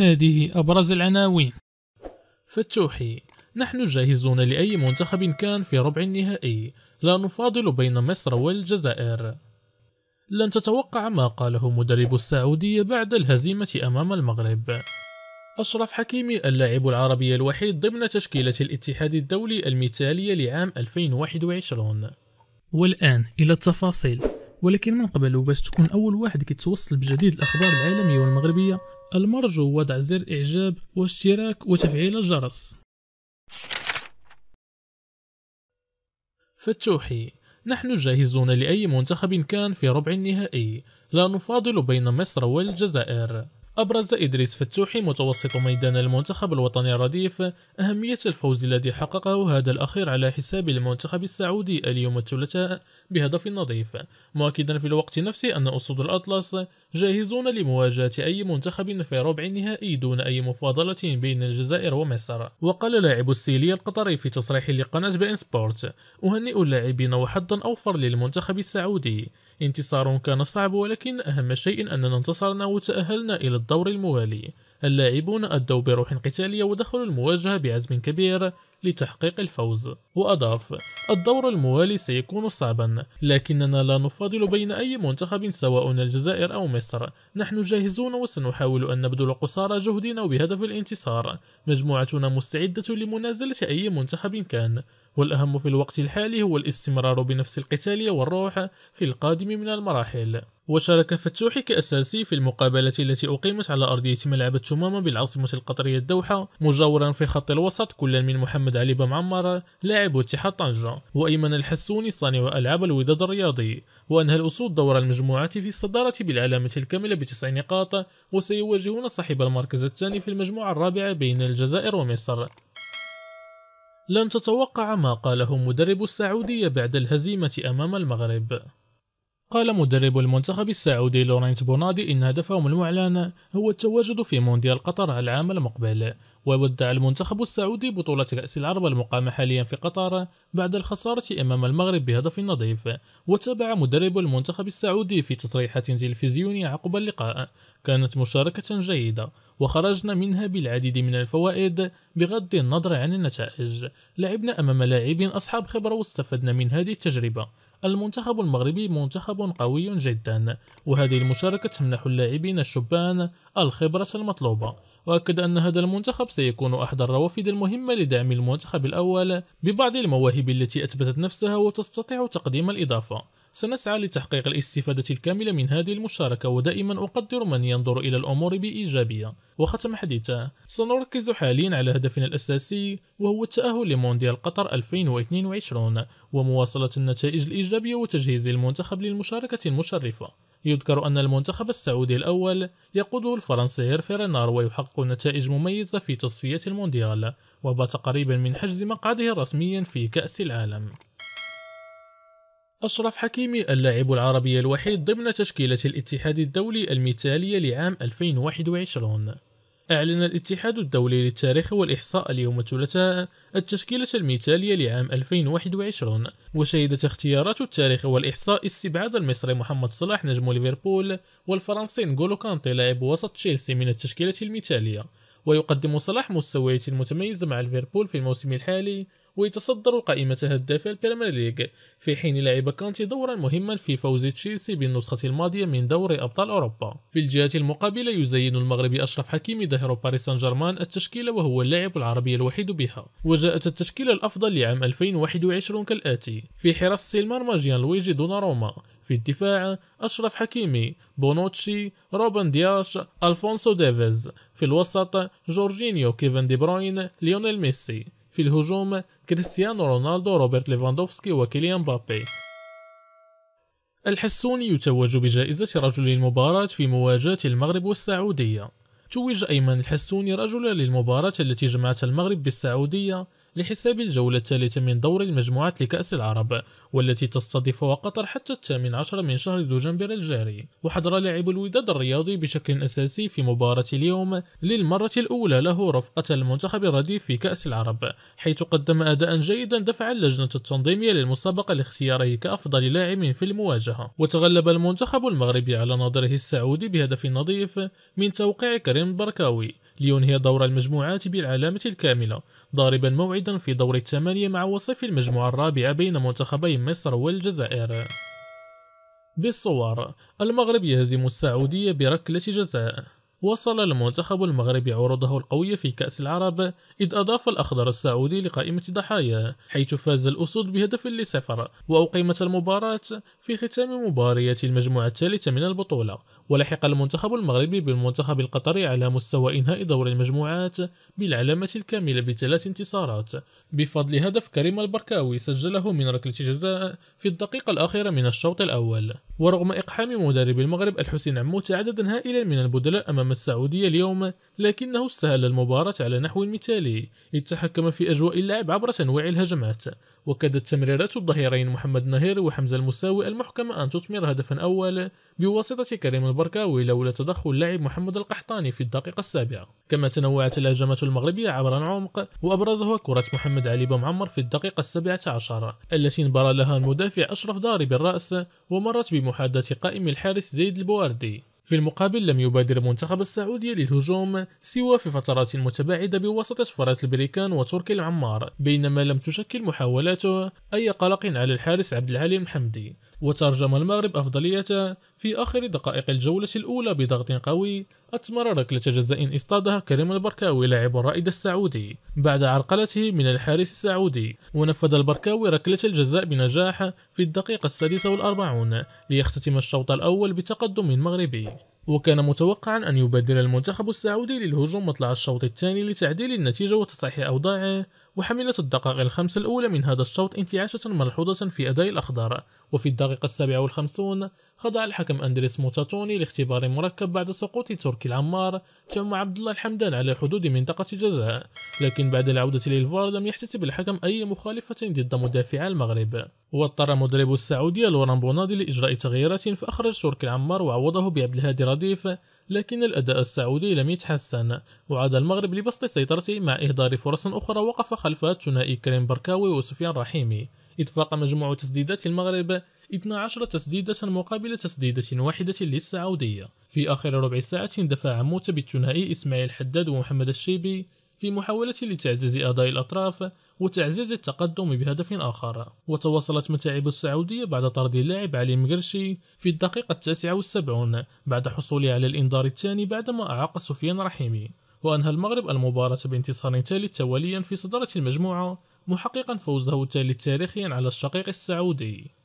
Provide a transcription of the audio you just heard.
هذه أبرز العناوين فتوحي نحن جاهزون لأي منتخب كان في ربع النهائي لا نفاضل بين مصر والجزائر لن تتوقع ما قاله مدرب السعودية بعد الهزيمة أمام المغرب أشرف حكيمي اللاعب العربي الوحيد ضمن تشكيلة الاتحاد الدولي المثالية لعام 2021 والآن إلى التفاصيل ولكن من قبل وباش تكون أول واحد كيتوصل بجديد الأخبار العالمية والمغربية المرجو وضع زر إعجاب واشتراك وتفعيل الجرس فتوحي نحن جاهزون لأي منتخب كان في ربع النهائي لا نفاضل بين مصر والجزائر أبرز إدريس فتوحي متوسط ميدان المنتخب الوطني الرديف أهمية الفوز الذي حققه هذا الأخير على حساب المنتخب السعودي اليوم الثلاثاء بهدف نظيف مؤكدا في الوقت نفسه أن أسود الأطلس جاهزون لمواجهة أي منتخب في ربع النهائي دون أي مفاضلة بين الجزائر ومصر وقال لاعب السيلي القطري في تصريح لقناة بين سبورت أهنئ اللاعبين وحظا أوفر للمنتخب السعودي انتصار كان صعب ولكن أهم شيء أننا انتصرنا وتأهلنا إلى الدور الموالي اللاعبون أدوا بروح قتالية ودخلوا المواجهة بعزم كبير لتحقيق الفوز وأضاف الدور الموالي سيكون صعبا لكننا لا نفاضل بين أي منتخب سواء الجزائر أو مصر نحن جاهزون وسنحاول أن نبذل قصارى جهدنا بهدف الانتصار مجموعتنا مستعدة لمنازلة أي منتخب كان والأهم في الوقت الحالي هو الاستمرار بنفس القتال والروح في القادم من المراحل وشارك فتوحي كأساسي في المقابلة التي أقيمت على أرضية ملعب التمامة بالعاصمة القطرية الدوحة مجاورا في خط الوسط كل من محمد محمد علي بمعمرة لاعب اتحاد طنجة وأيمن الحسوني صانع ألعاب الوداد الرياضي وأنهى الأسود دور المجموعة في الصدارة بالعلامة الكاملة بتسع نقاط وسيواجهون صاحب المركز الثاني في المجموعة الرابعة بين الجزائر ومصر لن تتوقع ما قاله مدرب السعودية بعد الهزيمة أمام المغرب قال مدرب المنتخب السعودي لورينس بونادي إن هدفهم المعلن هو التواجد في مونديال قطر العام المقبل وودع المنتخب السعودي بطولة كأس العرب المقامة حاليا في قطر بعد الخسارة أمام المغرب بهدف نظيف وتابع مدرب المنتخب السعودي في تصريحات تلفزيونية عقب اللقاء كانت مشاركة جيدة وخرجنا منها بالعديد من الفوائد بغض النظر عن النتائج لعبنا أمام لاعبين أصحاب خبرة واستفدنا من هذه التجربة المنتخب المغربي منتخب قوي جدا وهذه المشاركة تمنح اللاعبين الشبان الخبرة المطلوبة وأكد أن هذا المنتخب سيكون أحد الروافد المهمة لدعم المنتخب الأول ببعض المواهب التي أثبتت نفسها وتستطيع تقديم الإضافة سنسعى لتحقيق الاستفادة الكاملة من هذه المشاركة ودائما أقدر من ينظر إلى الأمور بإيجابية وختم حديثه سنركز حاليا على هدفنا الأساسي وهو التأهل لمونديال قطر 2022 ومواصلة النتائج الإيجابية وتجهيز المنتخب للمشاركة المشرفة يذكر أن المنتخب السعودي الأول يقوده الفرنسي رينار ويحقق نتائج مميزة في تصفية المونديال وبات قريبا من حجز مقعده رسميا في كأس العالم أشرف حكيمي اللاعب العربي الوحيد ضمن تشكيلة الاتحاد الدولي المثالية لعام 2021 أعلن الاتحاد الدولي للتاريخ والإحصاء اليوم الثلاثاء التشكيلة المثالية لعام 2021 وشهدت اختيارات التاريخ والإحصاء استبعاد المصري محمد صلاح نجم ليفربول والفرنسي نغولو كانتي لاعب وسط تشيلسي من التشكيلة المثالية ويقدم صلاح مستويات متميزة مع ليفربول في الموسم الحالي ويتصدر قائمة هداف البريمير ليج في حين لعب كانتي دورا مهما في فوز تشيلسي بالنسخة الماضية من دوري أبطال أوروبا في الجهة المقابلة يزين المغربي أشرف حكيمي ظهر باريس سان جيرمان التشكيلة وهو اللاعب العربي الوحيد بها وجاءت التشكيلة الأفضل لعام 2021 كالآتي في حراسة المرمى جيان لويجي دوناروما في الدفاع أشرف حكيمي بونوتشي روبن دياش ألفونسو ديفيز في الوسط جورجينيو كيفن دي بروين ليونيل ميسي في الهجوم كريستيانو رونالدو روبرت ليفاندوفسكي وكيليان بابي الحسوني يتوج بجائزة رجل المباراة في مواجهة المغرب والسعودية توج أيمن الحسوني رجل للمباراة التي جمعت المغرب بالسعودية لحساب الجولة الثالثة من دور المجموعات لكأس العرب والتي تستضيفها قطر حتى الثامن عشر من شهر دجنبر الجاري وحضر لاعب الوداد الرياضي بشكل أساسي في مباراة اليوم للمرة الأولى له رفقة المنتخب الرديف في كأس العرب حيث قدم أداء جيدا دفع اللجنة التنظيمية للمسابقة لاختياره كأفضل لاعب في المواجهة وتغلب المنتخب المغربي على نظره السعودي بهدف نظيف من توقيع كريم بركاوي لينهي دور المجموعات بالعلامة الكاملة ضاربا موعدا في دور الثمانية مع وصف المجموعة الرابعة بين منتخبي مصر والجزائر بالصور المغرب يهزم السعودية بركلة جزاء وصل المنتخب المغربي عروضه القوية في كأس العرب إذ أضاف الأخضر السعودي لقائمة ضحايا حيث فاز الأسود بهدف لصفر وأقيمت المباراة في ختام مباريات المجموعة الثالثة من البطولة ولحق المنتخب المغربي بالمنتخب القطري على مستوى إنهاء دور المجموعات بالعلامة الكاملة بثلاث انتصارات بفضل هدف كريم البركاوي سجله من ركلة جزاء في الدقيقة الأخيرة من الشوط الأول ورغم إقحام مدرب المغرب الحسين عموت عددا هائلا من البدلاء أمام أمام السعودية اليوم لكنه استهل المباراة على نحو مثالي إذ تحكم في أجواء اللعب عبر تنويع الهجمات وكادت تمريرات الظهيرين محمد نهير وحمزة المساوي المحكمة أن تثمر هدفا أول بواسطة كريم البركاوي لولا تدخل اللاعب محمد القحطاني في الدقيقة السابعة كما تنوعت الهجمات المغربية عبر العمق وأبرزها كرة محمد علي بمعمر في الدقيقة السابعة عشر التي انبرى لها المدافع أشرف داري بالرأس ومرت بمحادثة قائم الحارس زيد البواردي في المقابل لم يبادر المنتخب السعودي للهجوم سوى في فترات متباعدة بواسطة فراس البريكان وتركي العمار بينما لم تشكل محاولاته أي قلق على الحارس عبد العليم حمدي وترجم المغرب أفضليته في آخر دقائق الجولة الأولى بضغط قوي أثمر ركلة جزاء اصطادها كريم البركاوي لاعب الرائد السعودي بعد عرقلته من الحارس السعودي ونفذ البركاوي ركلة الجزاء بنجاح في الدقيقة السادسة والأربعون ليختتم الشوط الأول بتقدم مغربي وكان متوقعا أن يبادر المنتخب السعودي للهجوم مطلع الشوط الثاني لتعديل النتيجة وتصحيح أوضاعه وحملت الدقائق الخمس الأولى من هذا الشوط انتعاشة ملحوظة في أداء الأخضر وفي الدقيقة السابعة والخمسون خضع الحكم أندريس موتاتوني لاختبار مركب بعد سقوط تركي العمار ثم عبد الله الحمدان على حدود منطقة الجزاء لكن بعد العودة للفار لم يحتسب الحكم أي مخالفة ضد مدافعي المغرب واضطر مدرب السعودية لوران بونادي لإجراء تغييرات فأخرج تركي العمار وعوضه بعبد الهادي رديف لكن الأداء السعودي لم يتحسن وعاد المغرب لبسط سيطرته مع إهدار فرص أخرى وقف خلفها الثنائي كريم بركاوي وسفيان رحيمي إذ فاق مجموع تسديدات المغرب 12 تسديدة مقابل تسديدة واحدة للسعودية في آخر ربع ساعة دفع موت بالثنائي إسماعيل حداد ومحمد الشيبي في محاولة لتعزيز أداء الأطراف وتعزيز التقدم بهدف آخر وتواصلت متاعب السعودية بعد طرد اللاعب علي مقرشي في الدقيقة التاسعة والسبعون بعد حصوله على الإنذار الثاني بعدما أعاق سفيان رحيمي وأنهى المغرب المباراة بانتصار ثالث تواليا في صدارة المجموعة محققا فوزه التالي تاريخيا على الشقيق السعودي